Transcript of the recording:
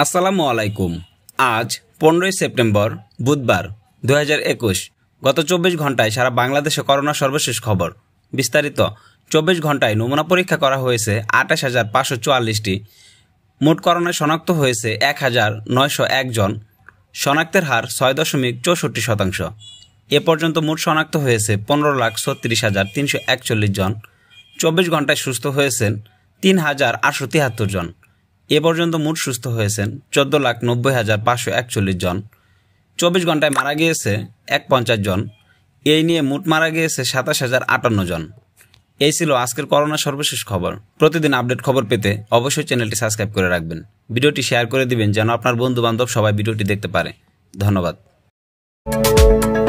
আসসালামু আলাইকুম আজ পনেরোই সেপ্টেম্বর বুধবার দু গত চব্বিশ ঘন্টায় সারা বাংলাদেশে করোনা সর্বশেষ খবর বিস্তারিত চব্বিশ ঘন্টায় নমুনা পরীক্ষা করা হয়েছে আঠাশ হাজার পাঁচশো চুয়াল্লিশটি মোট করোনায় শনাক্ত হয়েছে এক হাজার নয়শো একজন শনাক্তের হার ছয় দশমিক চৌষট্টি শতাংশ এ পর্যন্ত মোট শনাক্ত হয়েছে পনেরো লাখ ছত্রিশ হাজার তিনশো একচল্লিশ জন চব্বিশ ঘন্টায় সুস্থ হয়েছেন তিন হাজার আটশো তিয়াত্তর জন এ পর্যন্ত মোট সুস্থ হয়েছেন চোদ্দ লাখ নব্বই হাজার পাঁচশো একচল্লিশ জন চব্বিশ ঘন্টায় মারা গিয়েছে এক পঞ্চাশ জন এই নিয়ে মোট মারা গিয়েছে সাতাশ হাজার আটান্ন জন এই ছিল আজকের করোনা সর্বশেষ খবর প্রতিদিন আপডেট খবর পেতে অবশ্যই চ্যানেলটি সাবস্ক্রাইব করে রাখবেন ভিডিওটি শেয়ার করে দিবেন যেন আপনার বন্ধু বান্ধব সবাই ভিডিওটি দেখতে পারে ধন্যবাদ